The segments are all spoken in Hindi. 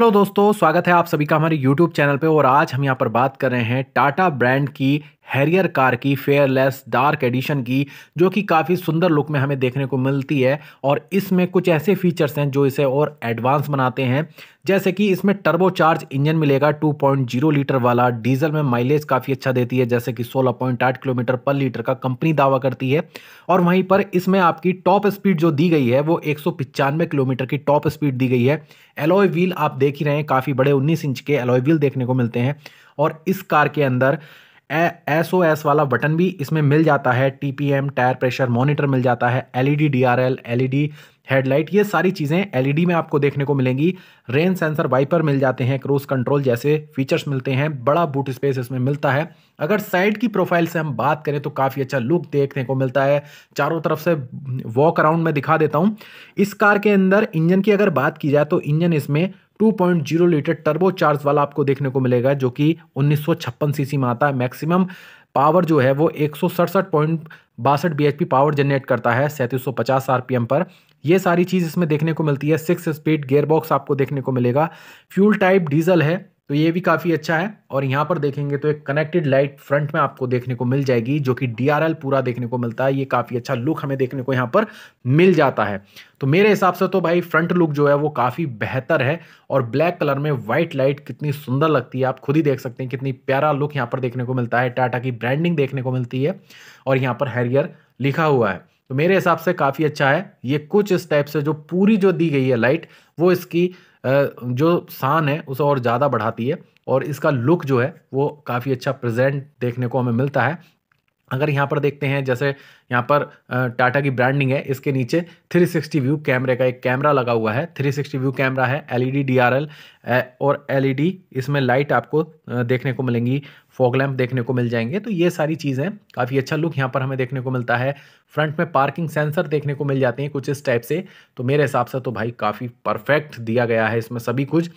हेलो दोस्तों स्वागत है आप सभी का हमारे YouTube चैनल पे और आज हम यहाँ पर बात कर रहे हैं टाटा ब्रांड की हैरियर कार की फेयरलेस डार्क एडिशन की जो कि काफ़ी सुंदर लुक में हमें देखने को मिलती है और इसमें कुछ ऐसे फीचर्स हैं जो इसे और एडवांस बनाते हैं जैसे कि इसमें टर्बोचार्ज इंजन मिलेगा 2.0 लीटर वाला डीजल में माइलेज काफ़ी अच्छा देती है जैसे कि 16.8 किलोमीटर पर लीटर का कंपनी दावा करती है और वहीं पर इसमें आपकी टॉप स्पीड जो दी गई है वो एक किलोमीटर की टॉप स्पीड दी गई है एलोय व्हील आप देख ही रहे हैं काफ़ी बड़े उन्नीस इंच के एलॉय व्हील देखने को मिलते हैं और इस कार के अंदर एस ओ एस वाला बटन भी इसमें मिल जाता है T P M tyre pressure monitor मिल जाता है L E D D R L L E D headlight ये सारी चीज़ें एलईडी e में आपको देखने को मिलेंगी रेन सेंसर वाइपर मिल जाते हैं क्रूज कंट्रोल जैसे फीचर्स मिलते हैं बड़ा बूट स्पेस इसमें मिलता है अगर साइड की प्रोफाइल से हम बात करें तो काफ़ी अच्छा लुक देखने को मिलता है चारों तरफ से वॉक अराउंड में दिखा देता हूँ इस कार के अंदर इंजन की अगर बात की जाए तो इंजन इसमें 2.0 लीटर टर्बो चार्ज वाला आपको देखने को मिलेगा जो कि उन्नीस सीसी में आता है मैक्सिमम पावर जो है वो एक सौ पावर जनरेट करता है सैंतीस सौ पर ये सारी चीज़ इसमें देखने को मिलती है सिक्स स्पीड गेयरबॉक्स आपको देखने को मिलेगा फ्यूल टाइप डीजल है तो ये भी काफ़ी अच्छा है और यहाँ पर देखेंगे तो एक कनेक्टेड लाइट फ्रंट में आपको देखने को मिल जाएगी जो कि डीआरएल पूरा देखने को मिलता है ये काफ़ी अच्छा लुक हमें देखने को यहाँ पर मिल जाता है तो मेरे हिसाब से तो भाई फ्रंट लुक जो है वो काफ़ी बेहतर है और ब्लैक कलर में व्हाइट लाइट कितनी सुंदर लगती है आप खुद ही देख सकते हैं कितनी प्यारा लुक यहाँ पर देखने को मिलता है टाटा की ब्रांडिंग देखने को मिलती है और यहाँ पर हैरियर लिखा हुआ है तो मेरे हिसाब से काफ़ी अच्छा है ये कुछ टाइप से जो पूरी जो दी गई है लाइट वो इसकी जो शान है उसे और ज़्यादा बढ़ाती है और इसका लुक जो है वो काफ़ी अच्छा प्रेजेंट देखने को हमें मिलता है अगर यहाँ पर देखते हैं जैसे यहाँ पर टाटा की ब्रांडिंग है इसके नीचे 360 व्यू कैमरे का एक कैमरा लगा हुआ है 360 व्यू कैमरा है एलईडी डीआरएल e और एलईडी e इसमें लाइट आपको देखने को मिलेंगी फॉग लैम्प देखने को मिल जाएंगे तो ये सारी चीज़ें काफ़ी अच्छा लुक यहाँ पर हमें देखने को मिलता है फ्रंट में पार्किंग सेंसर देखने को मिल जाते हैं कुछ इस टाइप से तो मेरे हिसाब से तो भाई काफ़ी परफेक्ट दिया गया है इसमें सभी कुछ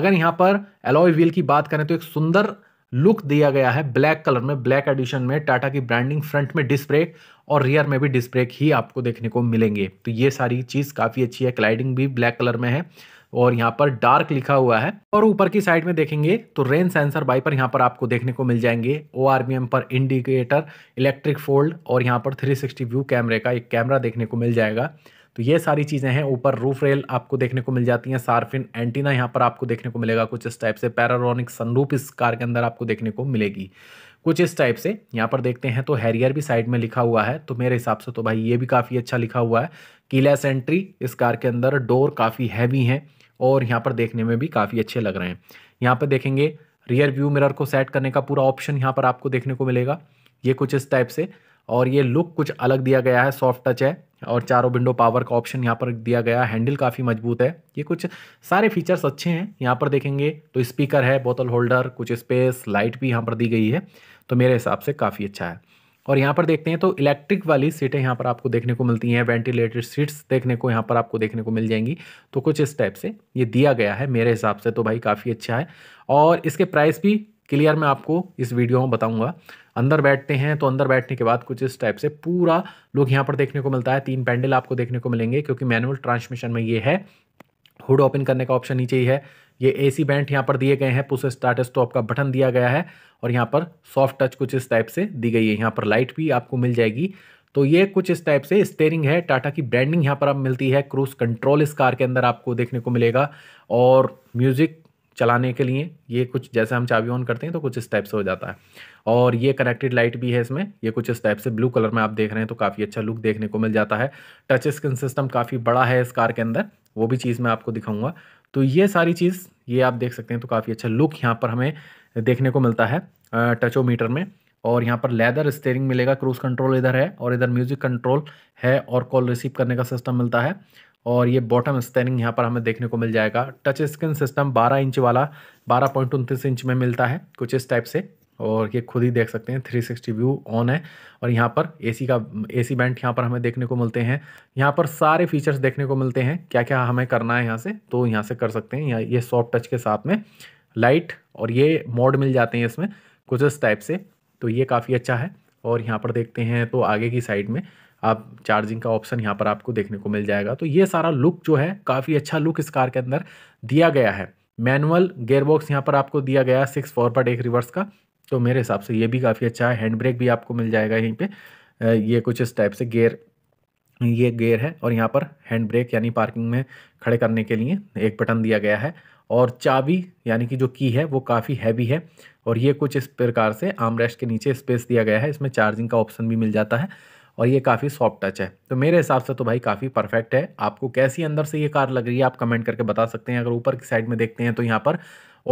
अगर यहाँ पर एलॉय व्हील की बात करें तो एक सुंदर लुक दिया गया है ब्लैक कलर में ब्लैक एडिशन में टाटा की ब्रांडिंग फ्रंट में डिस्प्रे ब्रेक और रियर में भी डिस्क ब्रेक ही आपको देखने को मिलेंगे तो ये सारी चीज़ काफ़ी अच्छी है क्लाइडिंग भी ब्लैक कलर में है और यहाँ पर डार्क लिखा हुआ है और ऊपर की साइड में देखेंगे तो रेन सेंसर वाइपर यहाँ पर आपको देखने को मिल जाएंगे ओ पर इंडिकेटर इलेक्ट्रिक फोल्ड और यहाँ पर 360 व्यू कैमरे का एक कैमरा देखने को मिल जाएगा तो ये सारी चीज़ें हैं ऊपर रूफ रेल आपको देखने को मिल जाती हैं सार्फिन एंटीना यहाँ पर आपको देखने को मिलेगा कुछ इस टाइप से पैरारोनिक सनरूप इस कार के अंदर आपको देखने को मिलेगी कुछ इस टाइप से यहाँ पर देखते हैं तो हैरियर भी साइड में लिखा हुआ है तो मेरे हिसाब से तो भाई ये भी काफ़ी अच्छा लिखा हुआ है कीलेस एंट्री इस कार के अंदर डोर काफ़ी हैवी हैं और यहाँ पर देखने में भी काफ़ी अच्छे लग रहे हैं यहाँ पर देखेंगे रियर व्यू मिरर को सेट करने का पूरा ऑप्शन यहाँ पर आपको देखने को मिलेगा ये कुछ इस टाइप से और ये लुक कुछ अलग दिया गया है सॉफ्ट टच है और चारों विंडो पावर का ऑप्शन यहाँ पर दिया गया हैंडल काफ़ी मजबूत है ये कुछ सारे फीचर्स अच्छे हैं यहाँ पर देखेंगे तो स्पीकर है बोतल होल्डर कुछ स्पेस लाइट भी यहाँ पर दी गई है तो मेरे हिसाब से काफ़ी अच्छा है और यहाँ पर देखते हैं तो इलेक्ट्रिक वाली सीटें यहाँ पर आपको देखने को मिलती हैं वेंटिलेटेड सीट्स देखने को यहाँ पर आपको देखने को मिल जाएंगी तो कुछ इस टाइप से ये दिया गया है मेरे हिसाब से तो भाई काफ़ी अच्छा है और इसके प्राइस भी क्लियर मैं आपको इस वीडियो में बताऊंगा अंदर बैठते हैं तो अंदर बैठने के बाद कुछ इस टाइप से पूरा लोग यहाँ पर देखने को मिलता है तीन पैंडल आपको देखने को मिलेंगे क्योंकि मैनुअल ट्रांसमिशन में ये है हुड ओपन करने का ऑप्शन नीचे ही है ये एसी बैंड यहाँ पर दिए गए हैं पुश स्टार्ट स्टॉप का बटन दिया गया है और यहाँ पर सॉफ्ट टच कुछ इस टाइप से दी गई है यहाँ पर लाइट भी आपको मिल जाएगी तो ये कुछ इस टाइप से स्टेयरिंग है टाटा की ब्रांडिंग यहाँ पर आप मिलती है क्रूज कंट्रोल इस कार के अंदर आपको देखने को मिलेगा और म्यूजिक चलाने के लिए ये कुछ जैसे हम चाबी ऑन करते हैं तो कुछ इस टाइप से हो जाता है और ये कनेक्टेड लाइट भी है इसमें ये कुछ इस टाइप से ब्लू कलर में आप देख रहे हैं तो काफ़ी अच्छा लुक देखने को मिल जाता है टच स्क्रीन सिस्टम काफ़ी बड़ा है इस कार के अंदर वो भी चीज़ मैं आपको दिखाऊंगा तो ये सारी चीज़ ये आप देख सकते हैं तो काफ़ी अच्छा लुक यहाँ पर हमें देखने को मिलता है मीटर में और यहाँ पर लेदर स्टेयरिंग मिलेगा क्रूज कंट्रोल इधर है और इधर म्यूजिक कंट्रोल है और कॉल रिसीव करने का सिस्टम मिलता है और ये बॉटम स्टैनिंग यहाँ पर हमें देखने को मिल जाएगा टच स्क्रीन सिस्टम 12 इंच वाला बारह पॉइंट उनतीस इंच में मिलता है कुछ इस टाइप से और ये खुद ही देख सकते हैं 360 व्यू ऑन है और यहाँ पर एसी का एसी बैंड यहाँ पर हमें देखने को मिलते हैं यहाँ पर सारे फीचर्स देखने को मिलते हैं क्या क्या हमें करना है यहाँ से तो यहाँ से कर सकते हैं यहाँ ये सॉफ्ट टच के साथ में लाइट और ये मोड मिल जाते हैं इसमें कुछ इस टाइप से तो ये काफ़ी अच्छा है और यहाँ पर देखते हैं तो आगे की साइड में आप चार्जिंग का ऑप्शन यहाँ पर आपको देखने को मिल जाएगा तो ये सारा लुक जो है काफ़ी अच्छा लुक इस कार के अंदर दिया गया है मैनुअल गेयरबॉक्स यहाँ पर आपको दिया गया है सिक्स फॉरवर्ड एक रिवर्स का तो मेरे हिसाब से ये भी काफ़ी अच्छा है हैंड ब्रेक भी आपको मिल जाएगा यहीं पर ये कुछ इस टाइप से गेयर ये गेयर है और यहाँ पर हैंड ब्रेक यानी पार्किंग में खड़े करने के लिए एक बटन दिया गया है और चाबी यानी कि जो की है वो काफ़ी हैवी है और ये कुछ इस प्रकार से आमरेस्ट के नीचे स्पेस दिया गया है इसमें चार्जिंग का ऑप्शन भी मिल जाता है और ये काफ़ी सॉफ्ट टच है तो मेरे हिसाब से तो भाई काफ़ी परफेक्ट है आपको कैसी अंदर से ये कार लग रही है आप कमेंट करके बता सकते हैं अगर ऊपर की साइड में देखते हैं तो यहाँ पर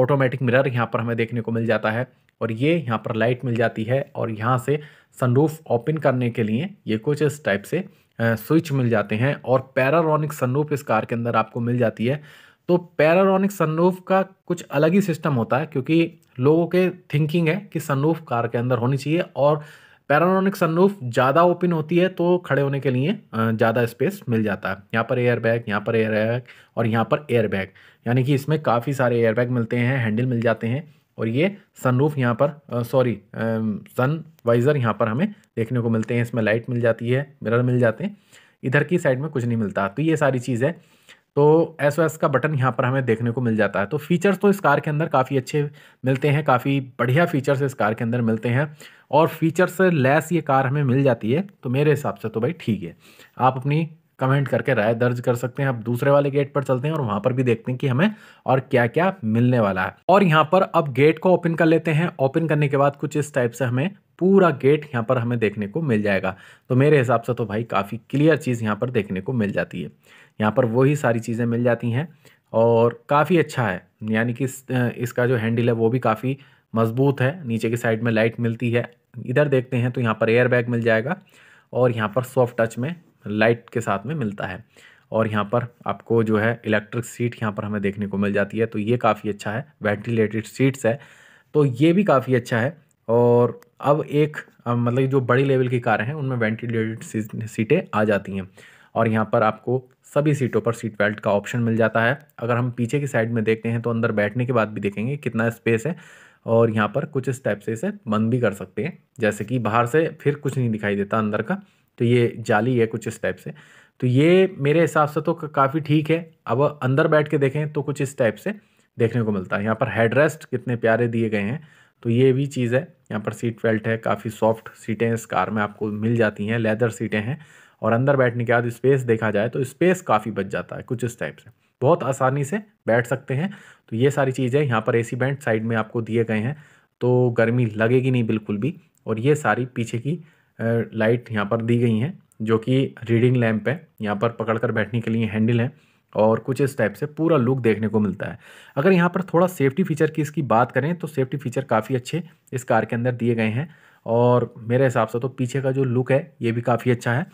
ऑटोमेटिक मिरर यहाँ पर हमें देखने को मिल जाता है और ये यहाँ पर लाइट मिल जाती है और यहाँ से सनरूफ ओपन करने के लिए ये कुछ इस टाइप से स्विच मिल जाते हैं और पैरारोनिक सनरूफ इस कार के अंदर आपको मिल जाती है तो पैरारोनिक सनरूफ का कुछ अलग ही सिस्टम होता है क्योंकि लोगों के थिंकिंग है कि सनरूफ कार के अंदर होनी चाहिए और पैरानोनिक सनरूफ ज़्यादा ओपन होती है तो खड़े होने के लिए ज़्यादा स्पेस मिल जाता है यहाँ पर एयर बैग यहाँ पर एयर बैग और यहाँ पर एयर बैग यानी कि इसमें काफ़ी सारे एयर बैग मिलते हैं हैंडल मिल जाते हैं और ये सनरूफ यहाँ पर सॉरी सन वाइज़र यहाँ पर हमें देखने को मिलते हैं इसमें लाइट मिल जाती है मिरर मिल जाते हैं इधर की साइड में कुछ नहीं मिलता तो ये सारी चीज़ है तो एस ओ एस का बटन यहाँ पर हमें देखने को मिल जाता है तो फीचर्स तो इस कार के अंदर काफ़ी अच्छे मिलते हैं काफ़ी बढ़िया फीचर्स इस कार के अंदर मिलते हैं और फीचर्स लेस ये कार हमें मिल जाती है तो मेरे हिसाब से तो भाई ठीक है आप अपनी कमेंट करके राय दर्ज कर सकते हैं अब दूसरे वाले गेट पर चलते हैं और वहाँ पर भी देखते हैं कि हमें और क्या क्या मिलने वाला है और यहाँ पर अब गेट को ओपन कर लेते हैं ओपन करने के बाद कुछ इस टाइप से हमें पूरा गेट यहाँ पर हमें देखने को मिल जाएगा तो मेरे हिसाब से तो भाई काफ़ी क्लियर चीज़ यहाँ पर देखने को मिल जाती है यहाँ पर वही सारी चीज़ें मिल जाती हैं और काफ़ी अच्छा है यानी कि इसका जो हैंडल है वो भी काफ़ी मजबूत है नीचे की साइड में लाइट मिलती है इधर देखते हैं तो यहाँ पर एयर बैग मिल जाएगा और यहाँ पर सॉफ्ट टच में लाइट के साथ में मिलता है और यहाँ पर आपको जो है इलेक्ट्रिक सीट यहाँ पर हमें देखने को मिल जाती है तो ये काफ़ी अच्छा है वेंटिलेटेड सीट्स है तो ये भी काफ़ी अच्छा है और अब एक मतलब जो बड़ी लेवल की कारें हैं उनमें वेंटिलेटेड सीटें आ जाती हैं और यहाँ पर आपको सभी सीटों पर सीट बेल्ट का ऑप्शन मिल जाता है अगर हम पीछे की साइड में देखते हैं तो अंदर बैठने के बाद भी देखेंगे कितना स्पेस है और यहाँ पर कुछ इस टाइप से इसे बंद भी कर सकते हैं जैसे कि बाहर से फिर कुछ नहीं दिखाई देता अंदर का तो ये जाली है कुछ इस टाइप से तो ये मेरे हिसाब से तो काफ़ी ठीक है अब अंदर बैठ के देखें तो कुछ इस टाइप से देखने को मिलता है यहाँ पर हेडरेस्ट कितने प्यारे दिए गए हैं तो ये भी चीज़ है यहाँ पर सीट बेल्ट है काफ़ी सॉफ्ट सीटें इस कार में आपको मिल जाती हैं लेदर सीटें हैं और अंदर बैठने के बाद स्पेस देखा जाए तो स्पेस काफ़ी बच जाता है कुछ इस टाइप से बहुत आसानी से बैठ सकते हैं तो ये सारी चीज़ें यहाँ पर एसी बैंड साइड में आपको दिए गए हैं तो गर्मी लगेगी नहीं बिल्कुल भी और ये सारी पीछे की लाइट यहाँ पर दी गई हैं जो कि रीडिंग लैम्प है यहाँ पर पकड़ कर बैठने के लिए हैंडल हैं और कुछ इस टाइप से पूरा लुक देखने को मिलता है अगर यहाँ पर थोड़ा सेफ्टी फीचर की इसकी बात करें तो सेफ्टी फीचर काफ़ी अच्छे इस कार के अंदर दिए गए हैं और मेरे हिसाब से तो पीछे का जो लुक है ये भी काफ़ी अच्छा है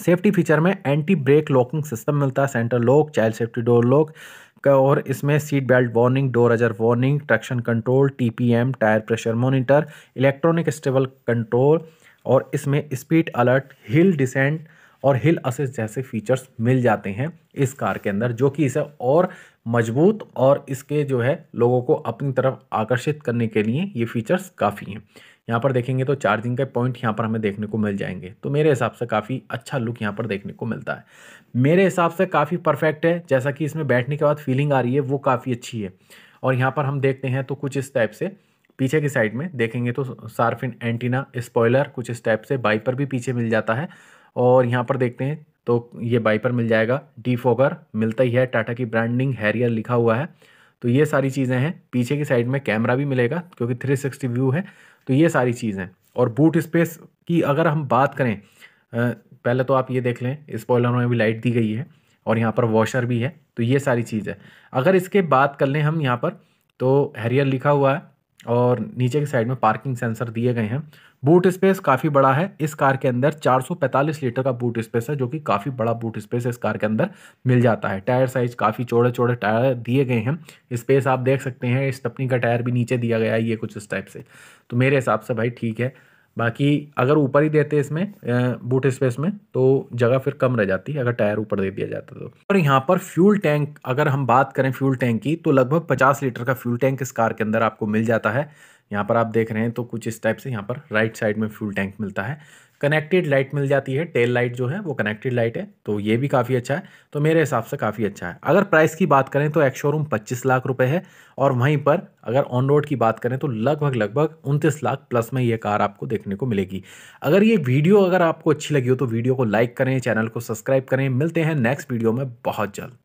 सेफ्टी फीचर में एंटी ब्रेक लॉकिंग सिस्टम मिलता है centre lock child safety door lock और इसमें seat belt warning door ajar warning traction control TPM tyre pressure monitor electronic stable control और इसमें स्पीड अलर्ट हिल डिसेंट और हिल असिस्ट जैसे फीचर्स मिल जाते हैं इस कार के अंदर जो कि इसे और मजबूत और इसके जो है लोगों को अपनी तरफ आकर्षित करने के लिए ये फीचर्स काफ़ी हैं यहाँ पर देखेंगे तो चार्जिंग के पॉइंट यहाँ पर हमें देखने को मिल जाएंगे तो मेरे हिसाब से काफ़ी अच्छा लुक यहाँ पर देखने को मिलता है मेरे हिसाब से काफ़ी परफेक्ट है जैसा कि इसमें बैठने के बाद फीलिंग आ रही है वो काफ़ी अच्छी है और यहाँ पर हम देखते हैं तो कुछ इस टाइप से पीछे की साइड में देखेंगे तो सार्फिन एंटीना स्पॉयलर कुछ इस टाइप से बाइपर भी पीछे मिल जाता है और यहाँ पर देखते हैं तो ये बाइपर मिल जाएगा डी फोगर मिलता ही है टाटा की ब्रांडिंग हैरियर लिखा हुआ है तो ये सारी चीज़ें हैं पीछे की साइड में कैमरा भी मिलेगा क्योंकि 360 व्यू है तो ये सारी चीज़ें और बूट स्पेस की अगर हम बात करें पहले तो आप ये देख लें स्पॉयलर में भी लाइट दी गई है और यहाँ पर वॉशर भी है तो ये सारी चीज़ है अगर इसके बात कर लें हम यहाँ पर तो हैरियर लिखा हुआ है और नीचे की साइड में पार्किंग सेंसर दिए गए हैं बूट स्पेस काफ़ी बड़ा है इस कार के अंदर 445 लीटर का बूट स्पेस है जो कि काफ़ी बड़ा बूट स्पेस इस कार के अंदर मिल जाता है टायर साइज काफ़ी चौड़े चौड़े टायर दिए गए हैं स्पेस आप देख सकते हैं इस टपनी का टायर भी नीचे दिया गया है ये कुछ इस टाइप से तो मेरे हिसाब से भाई ठीक है बाकी अगर ऊपर ही देते इसमें बूट स्पेस में तो जगह फिर कम रह जाती अगर टायर ऊपर दे दिया जाता तो और यहाँ पर फ्यूल टैंक अगर हम बात करें फ्यूल टैंक की तो लगभग 50 लीटर का फ्यूल टैंक इस कार के अंदर आपको मिल जाता है यहाँ पर आप देख रहे हैं तो कुछ इस टाइप से यहाँ पर राइट साइड में फ्यूल टैंक मिलता है कनेक्टेड लाइट मिल जाती है टेल लाइट जो है वो कनेक्टेड लाइट है तो ये भी काफ़ी अच्छा है तो मेरे हिसाब से काफ़ी अच्छा है अगर प्राइस की बात करें तो एक शोरूम पच्चीस लाख रुपये है और वहीं पर अगर ऑन रोड की बात करें तो लगभग लगभग उनतीस लाख प्लस में ये कार आपको देखने को मिलेगी अगर ये वीडियो अगर आपको अच्छी लगी हो तो वीडियो को लाइक करें चैनल को सब्सक्राइब करें मिलते हैं नेक्स्ट वीडियो में बहुत जल्द